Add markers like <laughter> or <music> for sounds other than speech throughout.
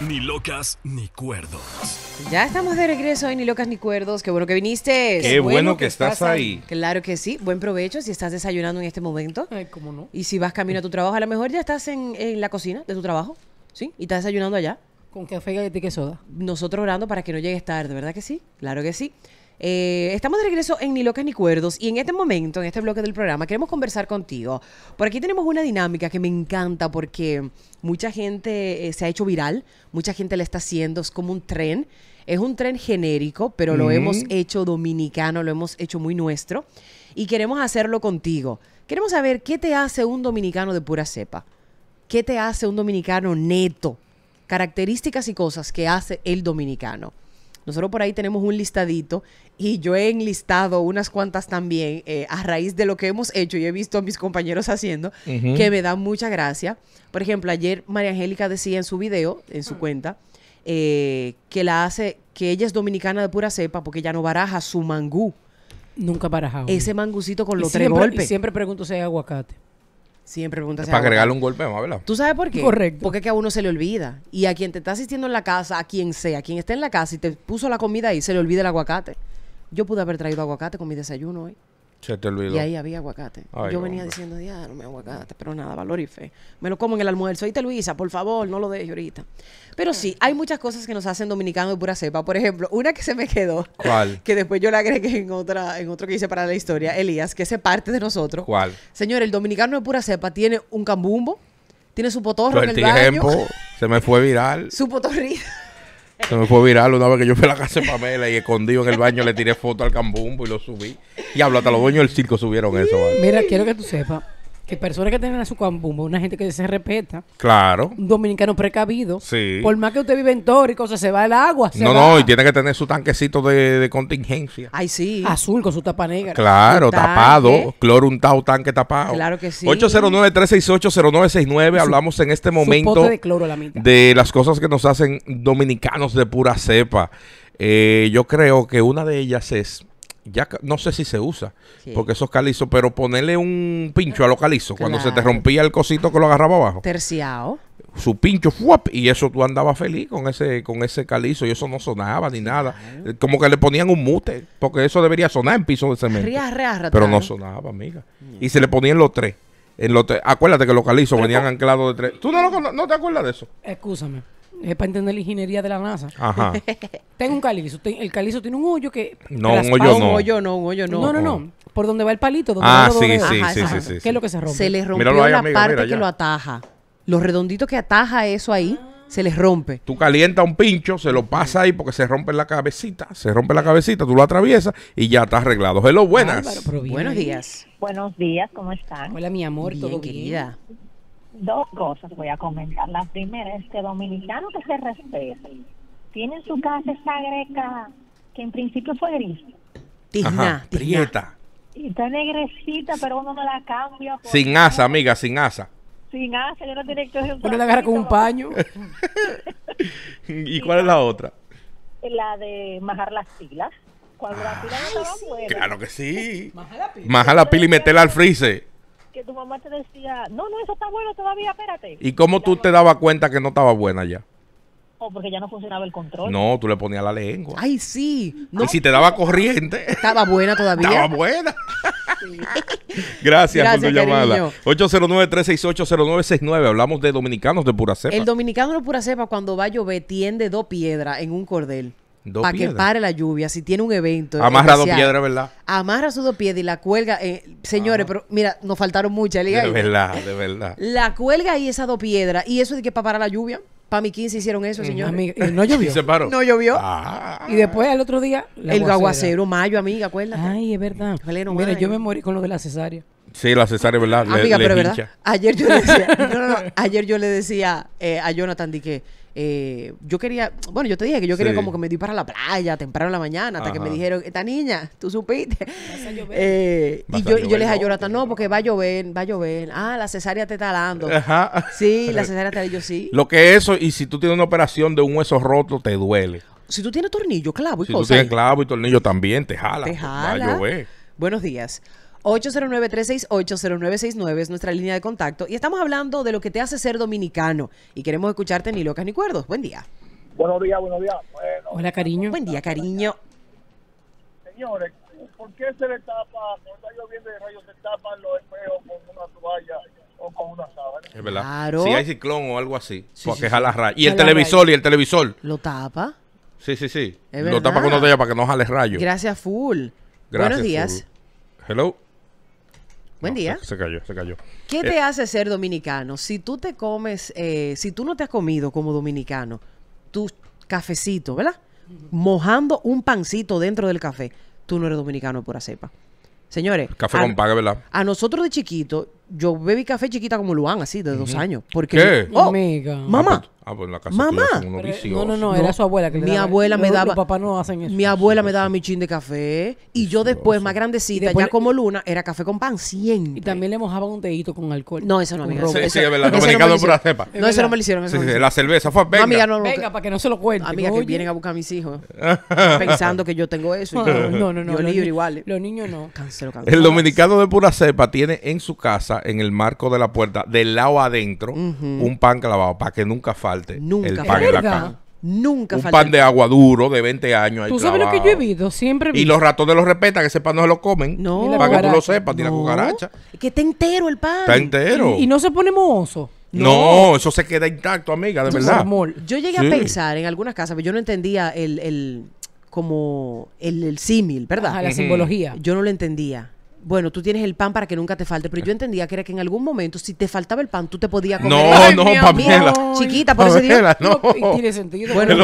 Ni locas ni cuerdos. Ya estamos de regreso en Ni locas ni cuerdos. Qué bueno que viniste. Qué bueno, que, estás, ahí. Claro que sí. Buen provecho si estás desayunando en este momento. Ay, cómo no. Y si vas camino a tu trabajo, a lo mejor ya estás en, la cocina de tu trabajo. ¿Sí? Y estás desayunando allá. Con café, galleta que soda. Nosotros orando para que no llegues tarde, ¿verdad que sí? Claro que sí. Eh, estamos de regreso en Ni Locas ni Cuerdos y en este momento, en este bloque del programa, queremos conversar contigo. Por aquí tenemos una dinámica que me encanta porque mucha gente eh, se ha hecho viral, mucha gente la está haciendo, es como un tren. Es un tren genérico, pero lo hemos hecho dominicano, lo hemos hecho muy nuestro y queremos hacerlo contigo. Queremos saber qué te hace un dominicano de pura cepa. ¿Qué te hace un dominicano neto? Características y cosas que hace el dominicano. Nosotros por ahí tenemos un listadito y yo he enlistado unas cuantas también eh, a raíz de lo que hemos hecho y he visto a mis compañeros haciendo, que me dan mucha gracia. Por ejemplo, ayer María Angélica decía en su video, en su ah. cuenta, eh, que la hace, que ella es dominicana de pura cepa porque ya no baraja su mangú. Nunca barajado. Ese mangucito con los tres golpes. siempre pregunto si hay aguacate. Siempre preguntas. para agregarle un golpe más, ¿verdad? ¿Tú sabes por qué? Correcto. Porque que a uno se le olvida. Y a quien te está asistiendo en la casa, a quien sea, a quien esté en la casa y te puso la comida ahí, se le olvida el aguacate. Yo pude haber traído aguacate con mi desayuno hoy. Y ahí había aguacate. yo venía diciendo, ya, no me aguacate, pero nada, valor y fe. Me lo como en el almuerzo. Ahí te Luisa, por favor, no lo dejes ahorita. Pero sí, hay muchas cosas que nos hacen dominicanos de pura cepa. Por ejemplo, una que se me quedó. ¿Cuál? <laughs> Que después yo la agregué en otra, en otro que hice para la historia, Elías, que se parte de nosotros. ¿Cuál? Señor, el dominicano de pura cepa tiene un cambumbo, tiene su potorro en el, se me fue viral. <laughs> Su potorrita se me fue viral una vez que yo fui a la casa de Pamela y escondido en el baño le tiré foto al cambumbo y lo subí. Y hablo, hasta los dueños del circo subieron eso. Mira, quiero que tú sepas que personas que tienen su cambumbo, una gente que se respeta. Claro. Un dominicano precavido. Sí. Por más que usted vive en Tórico, se, se va el agua. no, no, y tiene que tener su tanquecito de, contingencia. Ay, sí. Azul con su tapa negra. Claro, tapado. Cloro tanque tapado. Claro que sí. 809-368-0969. Hablamos en este momento de, cloro, la de las cosas que nos hacen dominicanos de pura cepa. Eh, yo creo que una de ellas es ya no sé si se usa, porque esos calizos, pero ponerle un pincho a los calizos, cuando se te rompía el cosito que lo agarraba abajo. Terciado. Su pincho, ¡fuap! y eso tú andabas feliz con ese con ese calizo, y eso no sonaba ni nada. Eh, como que le ponían un mute, porque eso debería sonar en piso de cemento. pero no sonaba, amiga. Mm. Y se le ponían los tres. En los tres. Acuérdate que los calizos venían anclados de tres. ¿Tú no, no te acuerdas de eso? Escúchame es para entender la ingeniería de la NASA. <laughs> Tengo un calizo. el calizo tiene un hoyo que. No, un hoyo no. Un hoyo no, no. No, no, oh. Por donde va el palito. Donde ah, sí, sí, sí, sí, ¿Qué es lo que se rompe? Se les rompió la parte que lo ataja. Los redonditos que ataja eso ahí. Ah. Se les rompe. Tú calienta un pincho, se lo pasa ahí porque se rompe la cabecita. Se rompe la cabecita, tú lo atraviesas y ya está arreglado. Hello, buenas. Buenos días. Buenos días, ¿cómo están? Hola, mi amor, bien, todo querida. Dos cosas voy a comentar. La primera es que dominicano que se respete tiene en su casa esa greca que en principio fue gris. Ajá. prieta. Y está negrecita, pero uno no la cambia. Sin asa, amiga, sin asa. Sin asa, yo no tiene la agarra con un paño. <laughs> ¿Y cuál es la otra? La de majar las pilas. Cuando la ah, pila no Claro que sí. Maja la pila. la pila y meterla al freezer tu mamá te decía, no, no, eso está bueno todavía, espérate. ¿Y cómo tú te dabas cuenta que no estaba buena ya? Oh, porque ya no funcionaba el control. No, tú le ponías la lengua. Ay, sí. Y si te daba corriente. Estaba buena todavía. Estaba buena. <laughs> Gracias, por tu llamada. 809-368-0969. Hablamos de dominicanos de pura cepa. El dominicano de pura cepa, cuando va a llover, tiende dos piedras en un cordel. Para que pare la lluvia, si tiene un evento. Amarra dos piedras, ¿verdad? Amarra sus dos piedras y la cuelga. Eh, señores, pero mira, nos faltaron muchas. De verdad, de verdad. <laughs> La cuelga y esas dos piedras y eso de que para parar la lluvia. Para mi 15 hicieron eso, eh, señor. Eh, <laughs> no llovió. No ah. llovió. Y después, el otro día, el aguacero. mayo, amiga, acuérdate. Ay, es verdad. Mira, yo me morí con lo de la cesárea. Sí, la cesárea, ¿verdad? Amiga, pero ¿verdad? Ayer yo le decía, <laughs> a Jonathan, de que eh, yo quería, bueno, yo te dije que yo quería como que me di para la playa temprano en la mañana, hasta que me dijeron, esta niña, tú supiste. <laughs> Eh, y, yo, yo les hasta, no, porque va a llover, va a llover. Ah, la cesárea te está dando. Sí, la cesárea te yo sí. Lo que es eso, y si tú tienes una operación de un hueso roto, te duele. Si tú tienes tornillo, clavo y Si tú tienes clavo y tornillo también, te jala. Te jala. Va a llover. Buenos días. 809-368-0969 es nuestra línea de contacto y estamos hablando de lo que te hace ser dominicano y queremos escucharte ni locas ni cuerdos. Buen día. Buenos días, buenos días. Bueno, Hola, cariño. Buen día, cariño. Señores, ¿por qué se le tapa, cuando está lloviendo de rayos, se tapan los espejos con una toalla o con una sábana? Es verdad. Si hay ciclón o algo así, porque pues jala rayos. Y el televisor, y el televisor. Lo tapa. Sí, sí, sí. lo tapa con una toalla para que no jale rayos. Gracias, full. Gracias, Buenos días. Hello. Buen día. Se, cayó, se cayó. ¿Qué eh, te hace ser dominicano? Si tú te comes, eh, si tú no te has comido como dominicano, tu cafecito, ¿verdad? Mojando un pancito dentro del café, tú no eres dominicano pura cepa. Señores. Café con paga, ¿verdad? A nosotros de chiquito, yo bebí café chiquita como Luan, así, de dos años. Porque ¿Qué? Oh, mamá, ah, pues Ah, pues en la casa Mamá. Eh, no, no, no, era su abuela que le Mi abuela me daba. Mi abuela me daba mi chin de café. Y yo después, más grandecita, después, ya como luna, era café con pan siempre. Y también le mojaban un dedito con alcohol. No, eso no, amiga. Eso, sí, es verdad. Dominicano cepa. No, eso no me lo hicieron. la cerveza fue. Venga, venga para que no se lo cuente. Amiga, que vienen a buscar a mis hijos <laughs> pensando que yo tengo eso. No, no, no. Yo libre igual. Los niños no. Cancelo, cancelo. El dominicano de pura cepa tiene en su casa, en el marco de la puerta, del lado adentro, un pan clavado para que nunca falte Nunca, Nunca el pan Nunca un pan de agua duro de 20 años. ¿Tú sabes lo que yo he vivido Siempre Y los ratones lo respetan, que ese pan no se lo comen. No. Para que tú lo sepas, tiene cucaracha. Que está entero el pan. Está entero. Y, no se pone mohoso. No. eso se queda intacto, amiga, de verdad. Amor, yo llegué a pensar en algunas casas, pero yo no entendía el, el como el, símil, ¿verdad? la simbología. Yo no lo entendía bueno, tú tienes el pan para que nunca te falte, pero yo eh. entendía que era que en algún momento, si te faltaba el pan, tú te podías comer. No, Ay, no, Pamela. Chiquita, por eso digo. No. no. Tiene sentido. Bueno,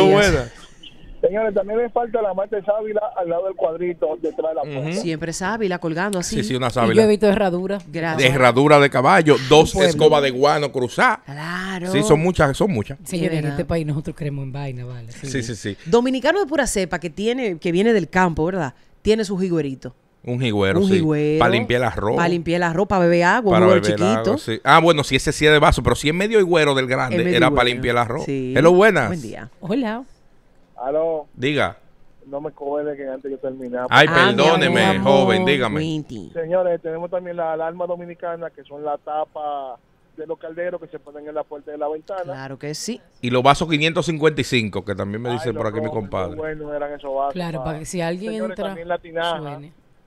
Señores, también me falta la mate sábila al lado del cuadrito, detrás de la puerta. Siempre sábila colgando así. Sí, sí, una sábila. Y yo he herradura. Gracias. De herradura de caballo, dos escobas de guano cruzadas. Claro. Sí, son muchas, son muchas. Señores, en este país nosotros creemos en vaina, ¿vale? Sí. sí, sí, Dominicano de pura cepa que tiene, que viene del campo, ¿verdad? Tiene su jiguerito. Un jigüero, un sí. Para limpiar la ropa. Para limpiar la ropa, beber agua, para un beber chiquito. Ah, bueno, si ese sí es de vaso, pero si es medio higüero del grande, era para limpiar la ropa. Sí. Hello, buenas. Buen día. Hola. Aló. Diga. No me coge que antes yo terminaba. Ay, ah, perdóneme, joven, dígame. Señores, tenemos también la alarma dominicana, que son la tapa de los calderos que se ponen en la puerta de la ventana. Claro que sí. Y los vasos 555, que también me dicen dice por aquí mi compadre. Bueno, eran esos vasos. Claro, para, que si alguien entra.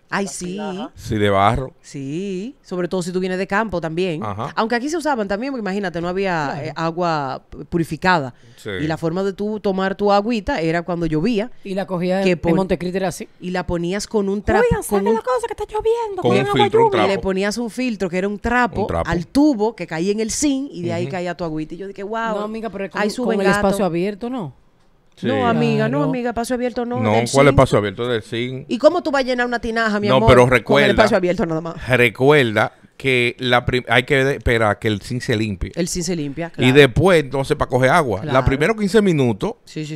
Ay, sí. Sí, de barro. Sí, sobre todo si tú vienes de campo también. Aunque aquí se usaban también, porque imagínate, no había eh, agua purificada. Y la forma de tú tomar tu agüita era cuando llovía. Y la cogías que en Montecristo era así. Y la ponías con un trapo. Oigan, sabes la cosa que está lloviendo. Con, un filtro, Y le ponías un filtro que era un trapo, al tubo que caía en el zinc y de ahí caía tu agüita. Y yo dije, wow. No, amiga, pero con el espacio abierto, ¿no? No, amiga, no, amiga, Paso abierto no. No, ¿cuál es Paso abierto? Del zinc. ¿Y cómo tú vas a llenar una tinaja, mi no, amor? No, pero recuerda. Con el Paso abierto nada más. Recuerda que la hay que esperar que el zinc se limpie. El zinc se limpia, claro. Y después, entonces, para coger agua. La primera 15 minutos,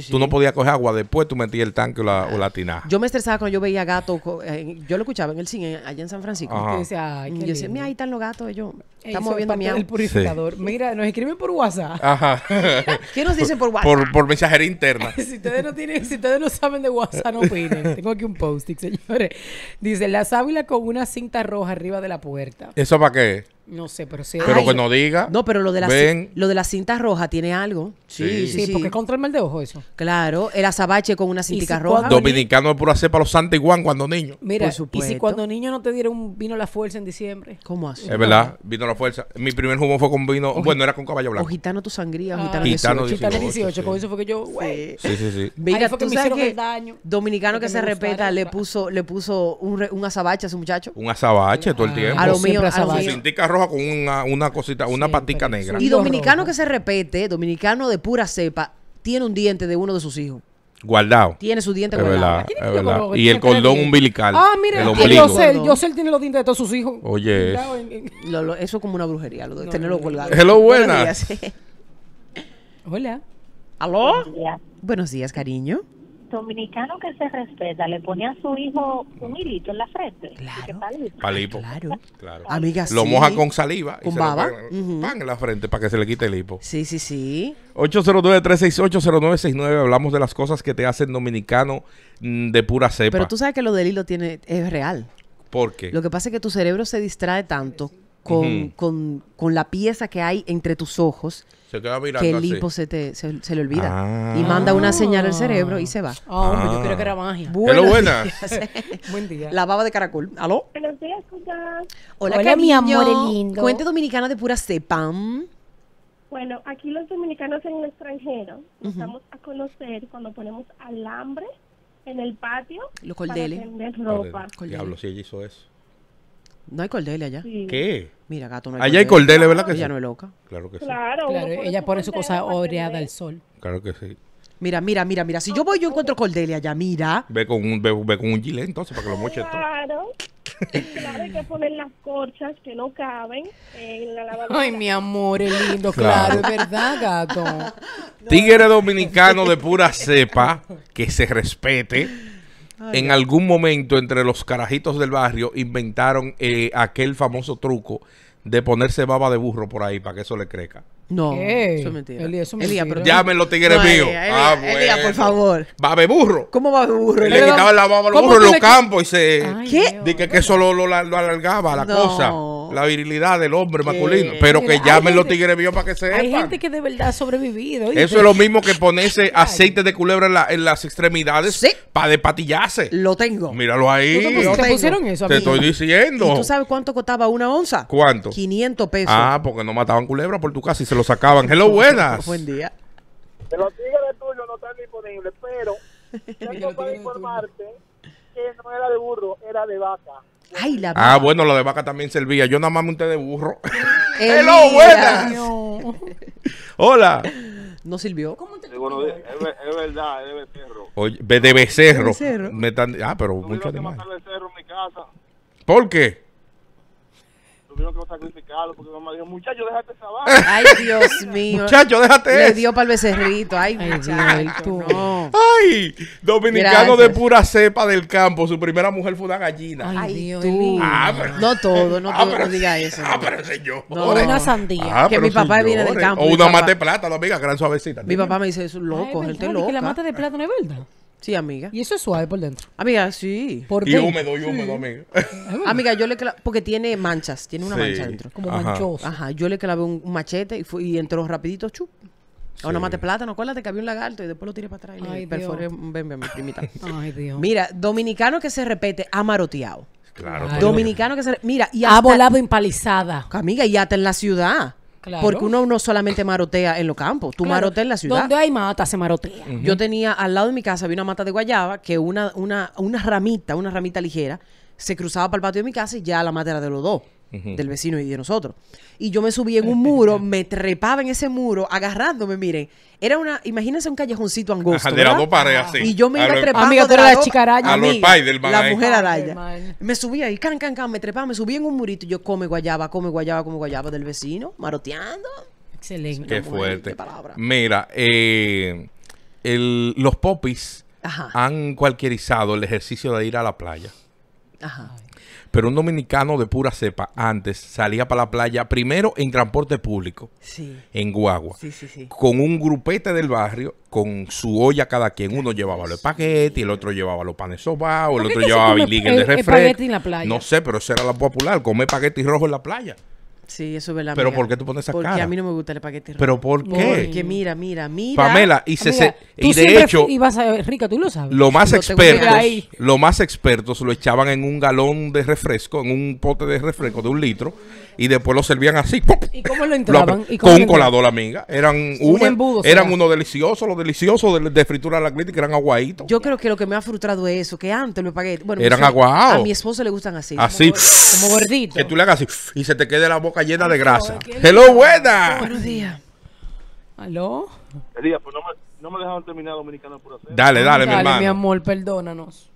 tú no podías coger agua. Después tú metías el tanque o la, o la tinaja. Yo me estresaba cuando yo veía gatos. yo lo escuchaba en el zinc allá en San Francisco. Yo decía, Ay, qué yo decía, mira, ahí están los gatos. Ellos yo, estamos viendo El purificador. Mira, nos escriben por WhatsApp. Ajá. <laughs> ¿Qué nos dicen por WhatsApp? Por, por mensajería interna. <laughs> si, ustedes no tienen, si ustedes no saben de WhatsApp, no piden. Tengo aquí un post señores. Dice, la sábila con una cinta roja arriba de la puerta para qué? No sé, pero sí. Pero que no diga. No, pero lo de la, lo de la cinta roja tiene algo. Sí, sí, porque es contra el mal de ojo eso. Claro, el azabache con una cintica roja. Dominicano es pura hacer para los Santa Juan cuando niño. Mira, Por supuesto. y si cuando niño no te dieron vino la fuerza en diciembre. ¿Cómo así? Es verdad, vino la fuerza. Mi primer humo fue con vino, bueno, era con caballo blanco. O gitano tu sangría, gitano, ah, 18. con eso fue que yo, Sí, sí, sí. Mira, fue tú sabes que dominicano que, se respeta le puso le puso un, azabache a su muchacho. Un azabache todo el tiempo. A lo mío, a roja con una, una cosita, una patica negra. Y dominicano que se repete, dominicano de pura cepa, tiene un diente de uno de sus hijos. Guardado. Tiene su diente es guardado. Y el cordón umbilical. Ah, mira, yo sé, él tiene los dientes de todos sus hijos. Oye. Eso, es como una brujería, lo de tenerlo no, colgado. Hello, buenas. Hola. ¿Aló? Buenos días cariño dominicano que se respeta le ponía a su hijo un hilito en la frente. Claro. Palipo. Claro. claro. Amiga, Lo moja con saliva. Con baba. Se pan en la frente para que se le quite el hipo. Sí, sí, sí. 809-368-0969. Hablamos de las cosas que te hacen dominicano mm, de pura cepa. Pero tú sabes que lo del hilo tiene, es real. ¿Por qué? Lo que pasa es que tu cerebro se distrae tanto con, con, con la pieza que hay entre tus ojos se queda mirando. Que el lipo se, te, se, le olvida. Ah. Y manda una señal al cerebro y se va. Ah, yo ah. creo que era magia. Buenos buenas. Días. Buen día. La baba de caracol. ¿Aló? Buenos días, chicas. Hola, Hola mi amor lindo. Cuente dominicana de pura cepam. Bueno, aquí los dominicanos en el extranjero nos vamos a conocer cuando ponemos alambre en el patio Los para tender ropa. Diablo, si ella hizo eso. No hay cordelia allá. ¿Qué? Mira, gato, no hay Allá hay cordelia ¿verdad que ella no es loca. Claro que sí. Claro, ella pone su cosa oreada al sol. Claro que sí. Mira, mira, mira, mira. Si yo voy, yo encuentro cordelia allá, mira. Ve con un, ve, con un gilet entonces para que lo moche todo. Claro. Claro, hay que poner las corchas que no caben en la lavadora. Ay, mi amor, es lindo, claro, es verdad, gato. Tigre dominicano de pura cepa, que se respete en algún momento entre los carajitos del barrio inventaron eh, aquel famoso truco de ponerse baba de burro por ahí para que eso le crezca. No, eso es mentira. Elía, eso es mentira. Llamen los tigres míos. Elía, ah, por favor. baba de burro. ¿Cómo de burro? Le quitaban la baba al burro en los campos y se. Ay, que, eso lo, alargaba la no. cosa. La virilidad del hombre masculino. Pero que llamen los tigres míos para que se Hay gente que de verdad ha sobrevivido. Eso es lo mismo que ponerse aceite de culebra en, las extremidades para despatillarse. Lo tengo. Míralo ahí. te, eso, Te estoy diciendo. tú sabes cuánto costaba una onza? ¿Cuánto? 500 pesos. Ah, porque no mataban culebra por tu casa y se lo sacaban. Hello, buenas. Buen día. Los tigres tuyos no están disponibles, pero <laughs> tengo para informarte que no era de burro, era de vaca. Ay, la Ah, bueno, lo de vaca también servía. Yo nada más me metí de burro. <laughs> ¡Hello, buenas! <laughs> Hola. No sirvió. bueno, es, verdad, es de becerro. De becerro. Me Ah, pero mucho de Becerro en mi casa. ¿Por qué? tuvieron que sacrificarlo porque mamá dijo, muchacho, déjate esa <laughs> Ay, Dios mío. Muchacho, déjate Le dio para el becerrito. Ay, Ay, muchacho. Ay, dominicano de pura cepa del campo. Su primera mujer fue una gallina. Ay, Dios mío. Ah, no todo, no ah, todo, no diga eso. Ah, no. pero señor. No, una sandía. Ah, que mi papá viene del campo, O una mata de plata, amiga, gran suavecita. Mi papá me dice, es un loco, y que la mata de no es verdad. Sí, amiga. Y eso es suave por dentro. Amiga, sí. ¿Por y húmedo, y húmedo, amiga. amiga, yo le clavé, porque tiene manchas, tiene una mancha dentro. Como manchoso. Ajá, yo le clavé un machete y, y entró rapidito, chup. A una mate plátano, acuérdate que había un lagarto y después lo tiré para atrás y Ay, le perforé un a mi primita. <laughs> Ay, Dios. Mira, dominicano que se repete, ha maroteado. Claro. Dominicano que se... Mira, y ha volado empalizada. Amiga, y hasta en la ciudad. Porque uno no solamente marotea en los campos, tú maroteas en la ciudad. Donde hay mata se marotea. Yo tenía al lado de mi casa, había una mata de guayaba que una, una, una ramita, una ramita ligera, se cruzaba para el patio de mi casa y ya la mata era de los dos del vecino y de nosotros. Y yo me subí en un muro, me trepaba en ese muro, agarrándome, miren. Era una, imagínense un callejoncito angosto. Y yo me iba trepando. La mujer me subía ahí can, can, can, me trepaba, me subía en un murito y yo come guayaba, come guayaba, come guayaba del vecino, maroteando. Excelente. Qué fuerte. Mira, eh, el, los popis han cualquierizado el ejercicio de ir a la playa. Ajá. Pero un dominicano de pura cepa antes salía para la playa primero en transporte público, en guagua, con un grupete del barrio, con su olla cada quien. Uno llevaba los espaguetis, el otro llevaba los panes sobao, el otro llevaba el de eh, refresco. No sé, pero eso era la popular, comer y rojo en la playa. Sí, eso es verdad. Pero ¿por qué tú pones esa Porque a mí no me gusta el paquete ¿Pero por qué? Porque mira, mira, mira. Pamela, y, de hecho... Y vas a Rica, tú lo sabes. Lo más experto, expertos, lo más expertos lo echaban en un galón de refresco, en un pote de refresco de un litro, y después lo servían así. ¿Y cómo lo entraban? con un colador, amiga. Eran, un embudo, eran uno delicioso, los deliciosos de, fritura de la crítica eran aguaditos. Yo creo que lo que me ha frustrado es eso, que antes los paquetes... Bueno, eran aguajados. A mi esposo le gustan así. Así. Como, gordito Que tú le hagas así y se te quede la boca llena de grasa. Hello, buena. Buenos días. ¿Aló? pues no me, no me dejaron terminar Dominicano por hacer. Dale, dale, mi hermano. mi amor, perdónanos.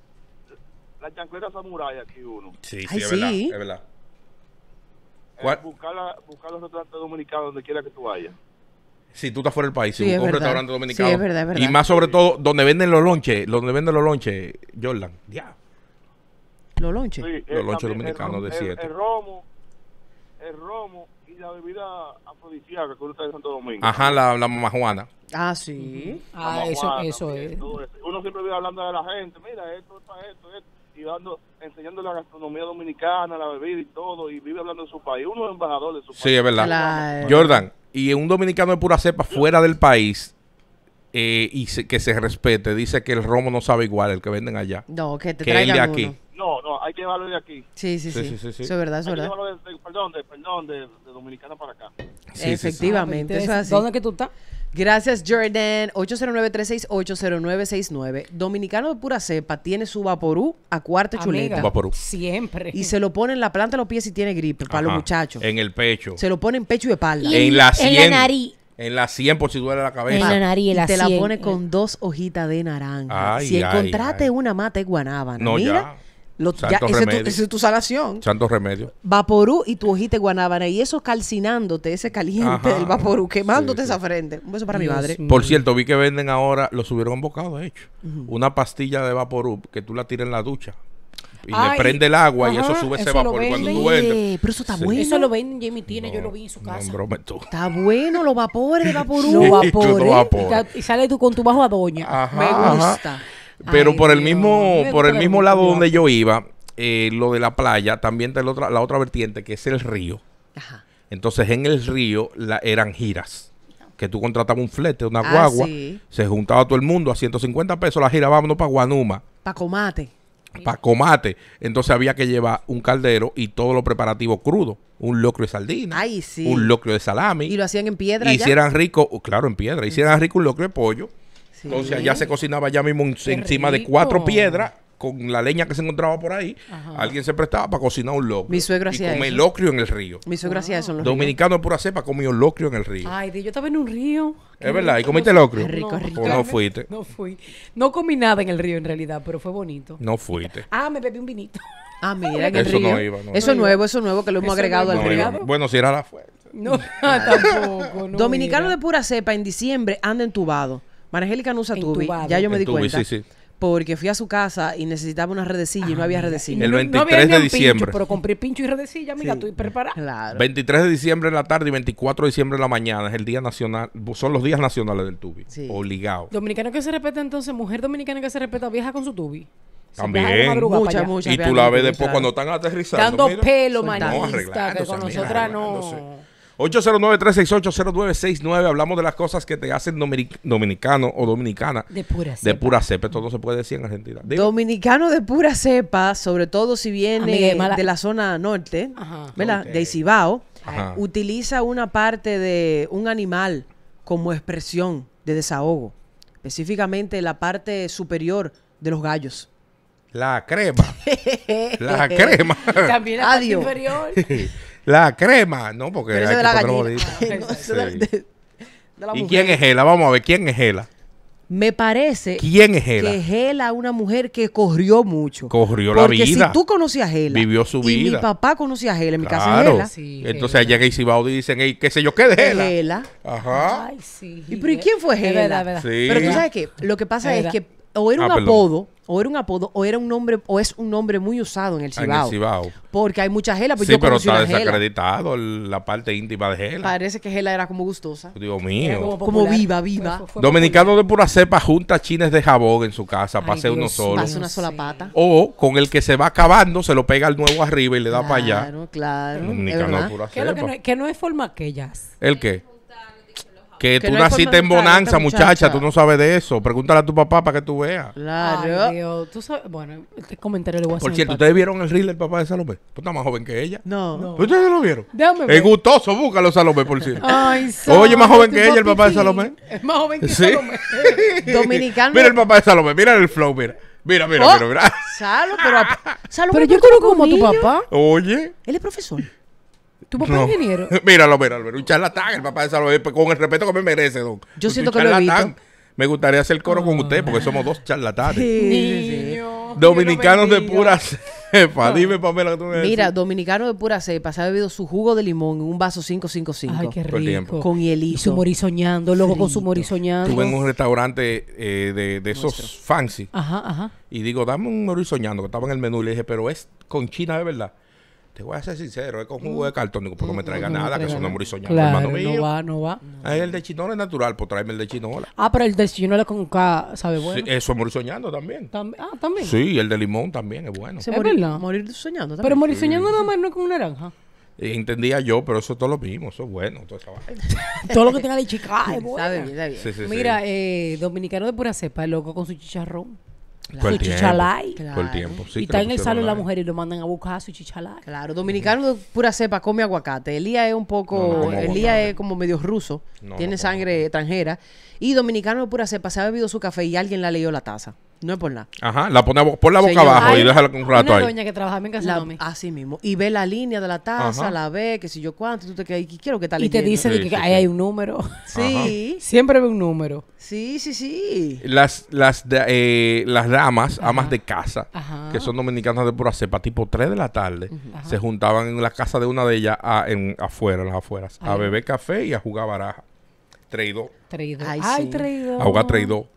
La chancleta samurai aquí uno. Sí, sí, es verdad, es verdad. buscar, eh, buscar los restaurantes dominicanos donde quiera que tú vayas. Si tú estás fuera del país, si buscas un restaurante dominicano. Sí, es verdad, Y más sobre todo, donde venden los lonches, donde venden los lonches, Jordan. Ya. ¿Los lonches? Sí, Los eh, lonches dominicanos de siete. El romo, el romo y la bebida afrodisíaca que uno está en Santo Domingo. Ajá, la, la mamajuana. Ah, sí. Ah, eso, eso es. Uno siempre vive hablando de la gente, mira, esto esto, esto, y dando, enseñando la gastronomía dominicana, la bebida y todo, y vive hablando de su país. Uno es embajador de su país. Sí, es verdad. Jordan, y un dominicano de pura cepa fuera del país, eh, y se, que se respete. Dice que el romo no sabe igual el que venden allá. No, que te que de aquí hay que llevarlo de aquí. Sí, sí, sí. Eso es verdad, es verdad. De, perdón, de, perdón de, Dominicana para acá. Efectivamente, ah, eso es pues, así. ¿Dónde que tú estás? Gracias, Jordan. 809-368-0969. Dominicano de pura cepa tiene su vaporú a cuarta chuleta. Vaporú. Siempre. Y se lo pone en la planta de los pies si tiene gripe, para los muchachos. En el pecho. Se lo pone en pecho y espalda. en, la sien, En la nariz. En la 100 por si duele la cabeza. En la nariz, la y te la pone con dos hojitas de naranja. si encontraste una mata de guanábana, no, mira... Lo, ya, ese, es tu, es tu salación. Santo remedio. Vaporú y tu hojita guanábana. Y eso calcinándote, ese caliente Ajá, del vaporú, quemándote esa frente. Un beso para mi madre. Por cierto, vi que venden ahora, lo subieron embocado, bocado, de hecho. Una pastilla de vaporú que tú la tires en la ducha. Y le prende el agua y eso sube ese vapor cuando duele. Pero eso está bueno. Eso lo venden, Jamie tiene, yo lo vi en su casa. Está bueno, los vapores, vaporú. los <laughs> vapores. Y, y, sale tú con tu bajo a doña. Me gusta. Pero por el mismo, por el mismo lado donde yo iba, eh, lo de la playa, también está la otra, vertiente que es el río. Entonces en el río la, eran giras. Que tú contratabas un flete, una ah, guagua, se juntaba todo el mundo a 150 pesos la gira, no para Guanuma. Para Comate. Para Comate. Entonces había que llevar un caldero y todos los preparativos crudos. Un locro de sardina. Un locro de salami. Y lo hacían en piedra. Hicieran rico, claro, en piedra. Hicieran rico un locro de pollo entonces allá se cocinaba ya mismo encima de cuatro piedras con la leña que se encontraba por ahí, alguien se prestaba para cocinar un loco Mi suegro hacía y comer locrio en el río. Mi suegro hacía eso. Dominicano de pura cepa comió locrio en el río. Ay, yo estaba en un río. Es verdad, ¿y comiste locrio? Ah, rico, rico. ¿O no fuiste? No fui. No comí nada en el río en realidad, pero fue bonito. No fuiste. Ah, me bebí un vinito. Ah, mira, en el eso río. No iba, eso es nuevo, eso nuevo que lo hemos agregado al río. Bueno, si era la fuente. No, <laughs> tampoco. Dominicano de pura cepa en diciembre anda entubado. Angélica no usa tubi, ya yo me di cuenta. Porque fui a su casa y necesitaba una redecilla y no había ah, redecilla. El 23 de diciembre. pero compré pincho y redecilla, amiga, estoy preparada. Claro. 23 de diciembre en la tarde y 24 de diciembre en la mañana es el día nacional, son los días nacionales del tubi, obligado. Dominicano que se respeta entonces, mujer dominicana que se respeta, vieja con su tubi. También. Mucha, mucha. y tú la ves después cuando están aterrizando. Dando pelo, manista, que con nosotras no. 809-368-0969. Hablamos de las cosas que te hacen dominicano o dominicana. De pura cepa. De Esto se puede decir en Argentina. Dominicano de pura cepa, sobre todo si viene de la zona norte, ah, De Cibao, utiliza una parte de un animal como expresión de desahogo. Específicamente la parte superior de los gallos. La crema. <laughs> la crema. También la Adiós. parte <laughs> La crema, no, porque Pero la gallina. ¿Y quién es Gela? Vamos a ver, ¿quién es Gela? Me parece ¿Quién es que Gela es una mujer que corrió mucho. Corrió la vida. si tú conocías a Gela. Vivió su y vida. mi papá conocía a Gela, en mi casa es Claro. Gela. Sí, Entonces Gela. allá en y dicen, qué sé yo, qué de Gela. Gela. Ajá. ¿Y pero quién fue Gela? verdad. Pero tú sabes que lo que pasa Es que o era ah, un apodo o era un apodo o era un nombre o es un nombre muy usado en el Cibao. En el Cibao. Porque hay mucha gela, pues sí, pero está desacreditado la parte íntima de gela. Parece que gela era como gustosa. Dios mío. Como, viva, viva. Dominicano de pura cepa junta chines de jabón en su casa, pase unos uno solo. una sola pata. O con el que se va acabando se lo pega al nuevo arriba y le da para allá. Claro, claro. Dominicano ¿Qué, que no es forma aquellas? ¿El qué? Que, tú naciste en bonanza, muchacha. tú no sabes de eso. Pregúntale a tu papá para que tú veas. Claro. ¿Tú sabes? Bueno, este comentario le voy a hacer. Por cierto, ¿ustedes vieron el reel del papá de Salomé? Tú estás más joven que ella. No. no. ¿Ustedes lo vieron? Déjame ver. Es gustoso, búscalo, Salomé, por cierto. <laughs> Ay, sí. Oye, más joven que ella el papá de Salomé. Es más joven que <laughs> Salomé. <laughs> Dominicano. Mira el papá de Salomé, mira el flow, mira. Mira, mira, oh, mira, mira. pero, pero yo conozco como a tu papá. Oye. Él es profesor. Tu papá ingeniero. <laughs> míralo, un charlatán, el papá de Salvador, con el respeto que me merece, don. Yo siento que lo he Me gustaría hacer coro con usted porque somos dos charlatanes. Sí, dominicanos de pura cepa. Dime, Pamela, que tú me Mira, dominicanos de pura cepa se ha bebido su jugo de limón en un vaso 555. Ay, qué rico. Con hielito. Y su morisoñando, luego con su morisoñando. Estuve en un restaurante eh, de, esos fancy. Ajá, ajá. Y digo, dame un morisoñando, que estaba en el menú. Y le dije, pero es con China de verdad. Te voy a ser sincero, es con jugo mm. de cartón. porque no me mm, traiga nada, que eso no morir soñando, claro, hermano mío. No va, no va. Ah, el de chinola es natural, pues tráeme el de chinola. Ah, pero el de chinola con K sabe bueno. eso es morir soñando también. ah, también. Sí, el de limón también es bueno. ¿Se ¿Es morir, soñando también. Pero morir soñando nada más no es con naranja. Eh, entendía yo, pero eso es todo lo mismo, eso es bueno, <laughs> todo lo que tenga de chica bien, bien. Mira, eh, dominicano de pura cepa, el loco con su chicharrón. Su chichalay. y está en el salón la mujer y lo mandan a buscar su chichalay. Claro, dominicano de pura cepa come aguacate. elía es un poco. elía es como medio ruso. tiene sangre extranjera. Y dominicano de pura cepa se ha bebido su café y alguien la ha leído la taza. No es por nada. Ajá, la pone, por la boca abajo y déjala un rato una ahí. doña que trabaja en casa Así mismo. Y ve la línea de la taza, la ve, que si yo cuánto, y tú te quedas, y quiero que tal Y te dicen que ahí hay un número. Sí. Siempre ve un número. Sí, sí, sí. Las, las, eh, las damas, amas de casa, que son dominicanas de pura cepa, tipo 3 de la tarde, se juntaban en la casa de una de ellas ah, en, afuera, en las afueras, a beber café y a jugar baraja traidor. Traidor. Ay, Ay sí. A jugar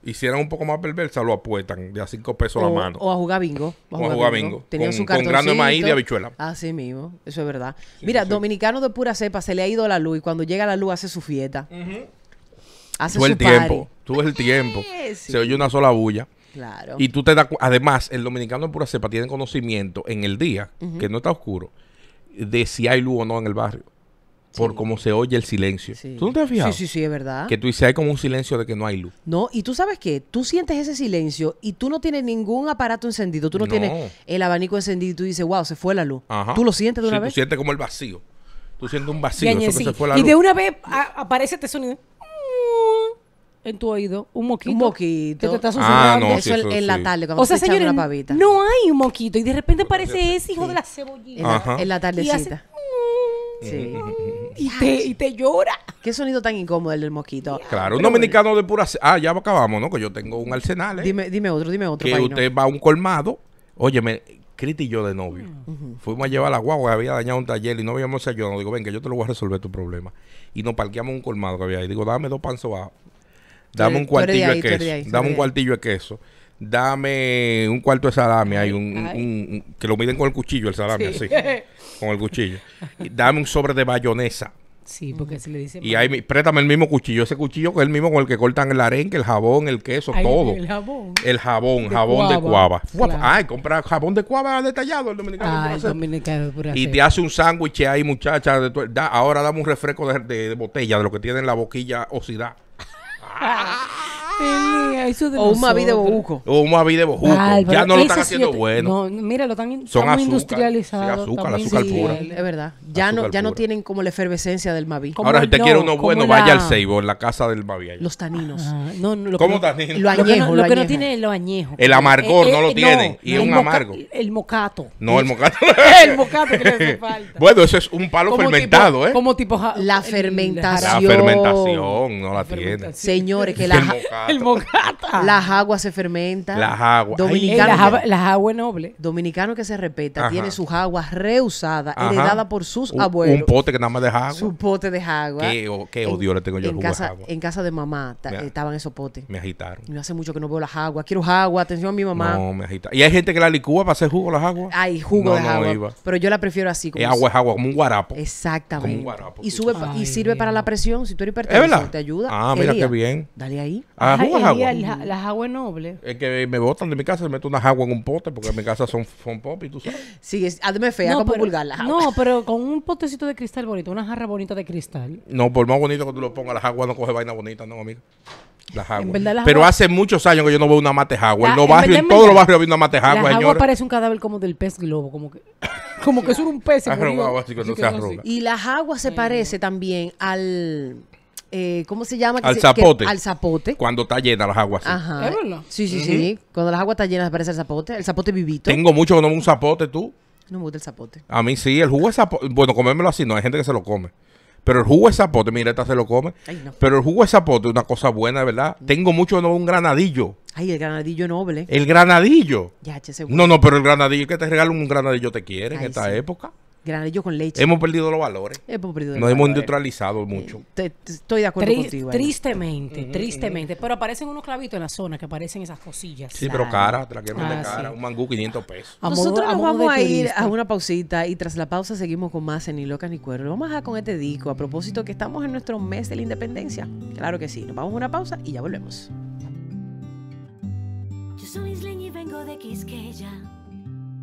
Y si eran un poco más perversa, lo apuestan de a cinco pesos la mano. O a jugar bingo. O a jugar, bingo. con, su de maíz y habichuela. Así mismo. Eso es verdad. Mira, dominicano de pura cepa se le ha ido la luz y cuando llega la luz hace su fiesta. Hace su el party. tiempo. el tiempo. <laughs> Se oye una sola bulla. Claro. Y tú te das. Además, el dominicano de pura cepa tiene conocimiento en el día, que no está oscuro, de si hay luz o no en el barrio por cómo se oye el silencio. ¿Tú no te has fijado? Sí, sí, sí, es verdad. Que tú dices, hay como un silencio de que no hay luz. No, y tú sabes qué, tú sientes ese silencio y tú no tienes ningún aparato encendido, tú no, tienes el abanico encendido y tú dices, wow, se fue la luz. Tú lo sientes de una sí, vez. Tú sientes como el vacío. Tú sientes un vacío. Eso que se fue la luz. y de una vez aparece este sonido en tu oído un moquito. Un moquito. Que te ah, eso, en, la tarde, cuando o sea, señores, pavita. No hay un moquito. Y de repente aparece ese hijo de la cebollita. En la, en la tardecita. Eh, eh, eh, y, te, y te llora. Qué sonido tan incómodo el del mosquito. Claro, un dominicano de pura. Ah, ya acabamos, ¿no? Que yo tengo un arsenal. Dime, otro, dime otro. Que usted va a un colmado. Óyeme, Criti y yo de novio. Fuimos a llevar a la guagua, había dañado un taller y no habíamos ayudado. Digo, ven, que yo te lo voy a resolver tu problema. Y nos parqueamos un colmado que había ahí. Digo, dame dos panzos Dame un cuartillo de, queso. dame un cuartillo de queso dame un cuarto de salami, hay un, que lo miden con el cuchillo el salami, sí. con el cuchillo. Y dame un sobre de bayonesa. Sí, porque así le dicen Y ahí, préstame el mismo cuchillo, ese cuchillo que es el mismo con el que cortan el arenque, el jabón, el queso, todo. El jabón. El jabón, de jabón de cuava. Ay, compra jabón de cuava detallado el dominicano. Ah, el dominicano y te hace un sándwich ahí, muchacha. De da, ahora dame un refresco de, botella, de lo que tiene en la boquilla oxidada. <laughs> o un Maví de Bojuco. O un Mavi de Bojuco. Ya no lo están haciendo bueno. mira, lo están Son industrializados. azúcar, azúcar pura. Es verdad. Ya no, ya no tienen como la efervescencia del Mavi. Ahora, si te quiere uno bueno, vaya al Seibo, en la casa del Maví Los taninos. Ah, no, lo ¿Cómo taninos? Lo añejo. Lo que no tiene es lo añejo. El amargor eh, eh, no lo eh, tiene Y es un amargo. El mocato. No, el mocato. <laughs> El mocato que le <laughs> falta. Bueno, eso es un palo fermentado, ¿eh? Como tipo. La fermentación. La fermentación, no la tiene. Señores, que la el Las aguas se fermentan. Las aguas. las, aguas nobles. Dominicano que se respeta, tiene sus aguas reusadas, Ajá. heredadas por sus abuelos. Un pote que nada más de agua. Su pote de agua. Qué, odio le tengo yo en casa, de En casa de mamá estaban esos potes. Me agitaron. No hace mucho que no veo las aguas. Quiero agua, atención a mi mamá. No, me agitaron. Y hay gente que la licúa para hacer jugo las aguas. ay jugo de agua. Pero yo la prefiero así. Como es agua es agua, como un guarapo. Exactamente. Como un guarapo. Y, sube, y sirve para la presión. Si tú eres hipertenso, te ayuda. Ah, mira qué bien. Dale ahí. Ah, las aguas, nobles. Es que me botan de mi casa, me meto unas aguas en un pote porque en mi casa son, pop y tú sabes. Sí, hazme ah, fea no, como vulgar las aguas. No, pero con un potecito de cristal bonito, una jarra bonita de cristal. No, por más bonito que tú lo pongas, las aguas no coge vaina bonita, no, amigo. Las aguas. pero hace muchos años que yo no veo una matejagua. Ah, en en, todos los barrios había una agua señor. Las aguas parece un cadáver como del pez globo, como que como que es un pez. <laughs> Y, y las aguas se parece también al eh, ¿cómo se llama? al zapote. al zapote. Cuando está llena las aguas. Ajá. Sí, sí, sí. Cuando las aguas están llenas aparece el zapote. El zapote vivito. Tengo mucho que no un zapote, tú. No me gusta el zapote. A mí sí, el jugo es zapote. Bueno, comérmelo así, no, hay gente que se lo come. Pero el jugo de zapote, mira, esta se lo come. Pero el jugo de zapote, una cosa buena, ¿verdad? Mm. Tengo mucho no un granadillo. Ay, el granadillo noble. El granadillo. Ya, che, no, no, pero el granadillo que te regalan un granadillo te quiere en esta época granadillo con leche. Hemos perdido los valores. Hemos perdido Nos hemos neutralizado mucho. estoy de acuerdo contigo. tristemente, tristemente. Pero aparecen unos clavitos en la zona que aparecen esas cosillas. Sí, pero cara, tranquilamente ah, cara. Un mangú 500 pesos. Nosotros nos vamos a ir a una pausita y tras la pausa seguimos con más en Ni Loca ni Cuervo. Vamos a con este disco a propósito que estamos en nuestro mes de la independencia. Claro que sí. Nos vamos a una pausa y ya volvemos. Yo soy isleña y vengo de Quisqueya.